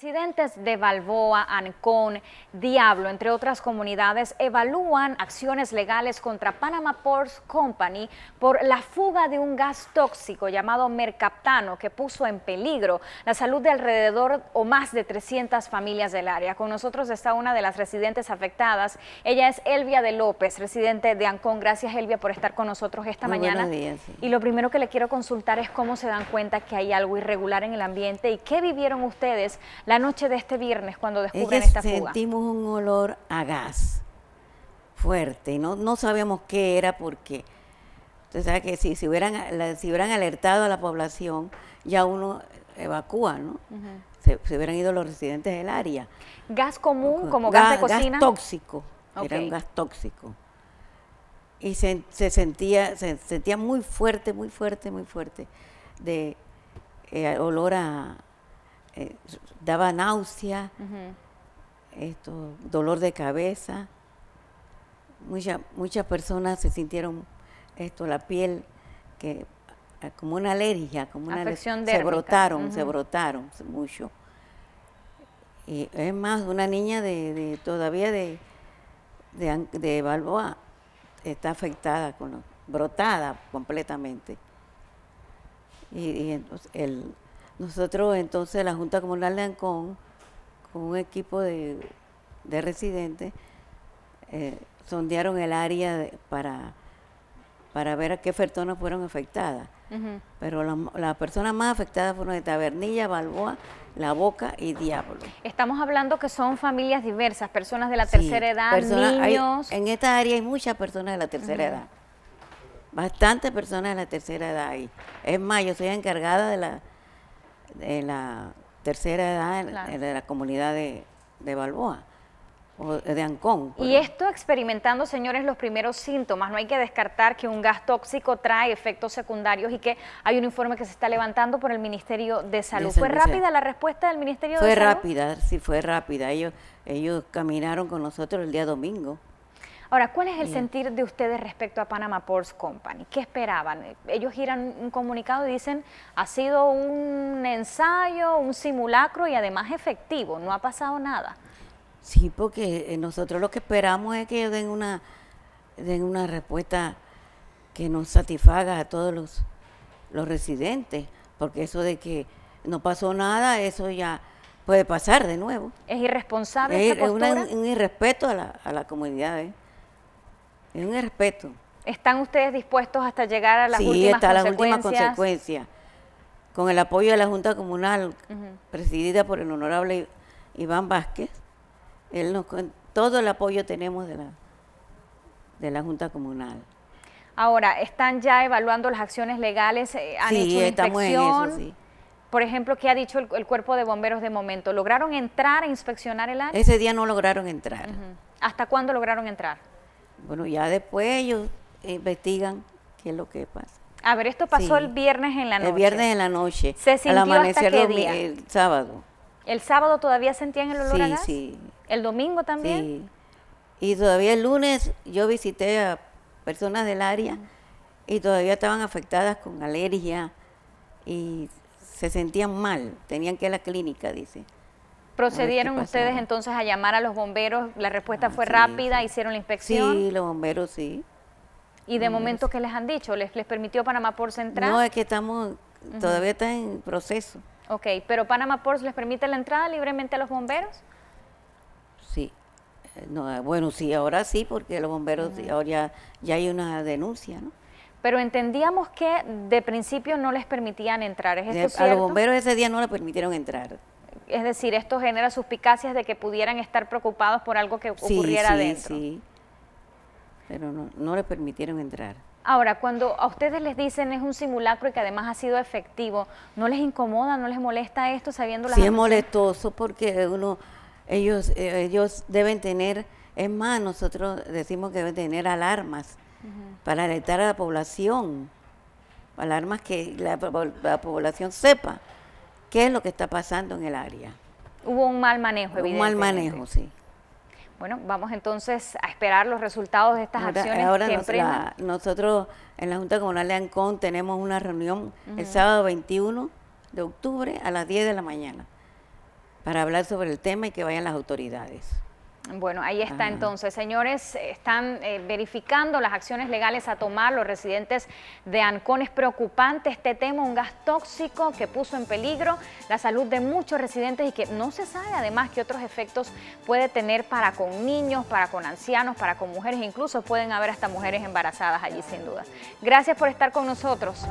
Residentes de Balboa, Ancón, Diablo, entre otras comunidades, evalúan acciones legales contra Panama Ports Company por la fuga de un gas tóxico llamado mercaptano que puso en peligro la salud de alrededor o más de 300 familias del área. Con nosotros está una de las residentes afectadas. Ella es Elvia de López, residente de Ancón. Gracias, Elvia, por estar con nosotros esta mañana. Y lo primero que le quiero consultar es cómo se dan cuenta que hay algo irregular en el ambiente y qué vivieron ustedes la noche de este viernes cuando descubren esta fuga? Sentimos un olor a gas fuerte, no, no sabíamos qué era porque, usted sabe que si, si, hubieran, si hubieran alertado a la población, ya uno evacúa, ¿no? se, hubieran ido los residentes del área. ¿Gas común, como gas, de cocina? Gas tóxico, era un gas tóxico. Y se, sentía, se sentía muy fuerte, muy fuerte, muy fuerte, de eh, olor a, eh, daba náusea, esto, dolor de cabeza. muchas muchas personas se sintieron esto, la piel que ah, como una alergia, como una Se brotaron, se brotaron mucho. Y es más, una niña de, todavía de, de, Balboa está afectada, con brotada completamente. y entonces el, nosotros entonces, la Junta Comunal de Ancón, con un equipo de, residentes, eh, sondearon el área para, para ver a qué personas fueron afectadas. Pero las personas más afectadas fueron de Tabernilla, Balboa, La Boca y Diablo. Estamos hablando que son familias diversas, personas de la tercera edad, niños. en esta área hay muchas personas de la tercera edad. Bastantes personas de la tercera edad ahí. Es más, soy encargada de la de la tercera edad en de la comunidad de, de Balboa de Ancón. Y esto experimentando, señores, los primeros síntomas. No hay que descartar que un gas tóxico trae efectos secundarios y que hay un informe que se está levantando por el Ministerio de Salud. ¿Fue rápida la respuesta del Ministerio fue de Salud? Fue rápida, sí, fue rápida. Ellos, ellos caminaron con nosotros el día domingo Ahora, ¿cuál es el sentir de ustedes respecto a Panama Ports Company? ¿Qué esperaban? Ellos giran un comunicado y dicen, ha sido un ensayo, un simulacro y además efectivo, no ha pasado nada. Sí, porque eh, nosotros lo que esperamos es que den una, den una respuesta que nos satisfaga a todos los, los residentes, porque eso de que no pasó nada, eso ya puede pasar de nuevo. ¿Es irresponsable? Es, un irrespeto a la, a la comunidad. ¿eh? Es un respeto. ¿Están ustedes dispuestos hasta llegar a las sí, consecuencia hasta está la última consecuencia Con el apoyo de la Junta Comunal, presidida por el honorable Iván Vázquez, él nos, todo el apoyo tenemos de la, de la Junta Comunal. Ahora, ¿están ya evaluando las acciones legales? Eh, ¿Han sí, hecho Por ejemplo, ¿qué ha dicho el, cuerpo de bomberos de momento? ¿Lograron entrar a inspeccionar el área? Ese día no lograron entrar. ¿Hasta cuándo lograron entrar? Bueno, ya después ellos investigan qué es lo que pasa. A ver, esto pasó el viernes en la noche. El viernes en la noche. ¿Se sintió al amanecer El sábado. ¿El sábado todavía sentían el olor sí, Sí, ¿El domingo también? Sí. Y todavía el lunes yo visité a personas del área y todavía estaban afectadas con alergia y se sentían mal, tenían que ir a la clínica, dice. ¿Procedieron ustedes entonces a llamar a los bomberos? ¿La respuesta fue rápida? ¿Hicieron la inspección? Sí, los bomberos sí. ¿Y de momento qué les han dicho? ¿Les, les permitió Panamá por entrar? No, es que estamos, todavía está en proceso. Ok, pero Panamá Ports les permite la entrada libremente a los bomberos? Sí. Eh, no, eh, bueno, sí, ahora sí, porque los bomberos, ahora ya, hay una denuncia, ¿no? Pero entendíamos que de principio no les permitían entrar, ¿es cierto? A los bomberos ese día no les permitieron entrar. Es decir, esto genera suspicacias de que pudieran estar preocupados por algo que ocurriera sí, sí, Sí, pero no, no le permitieron entrar. Ahora, cuando a ustedes les dicen es un simulacro y que además ha sido efectivo, ¿no les incomoda, no les molesta esto sabiendo las Sí, es molestoso porque uno, ellos, eh, ellos deben tener, es más, nosotros decimos que deben tener alarmas para alertar a la población, alarmas que la población sepa qué es lo que está pasando en el área. Hubo un mal manejo, evidentemente. Un mal manejo, sí. Bueno, vamos entonces a esperar los resultados de estas acciones nosotros en la Junta Comunal de Ancón tenemos una reunión el sábado 21 de octubre a las 10 de la mañana para hablar sobre el tema y que vayan las autoridades. Bueno, ahí está ah. entonces, señores, están eh, verificando las acciones legales a tomar los residentes de Ancones Es preocupante este tema, un gas tóxico que puso en peligro la salud de muchos residentes y que no se sabe además qué otros efectos puede tener para con niños, para con ancianos, para con mujeres, incluso pueden haber hasta mujeres embarazadas allí sin duda. Gracias por estar con nosotros.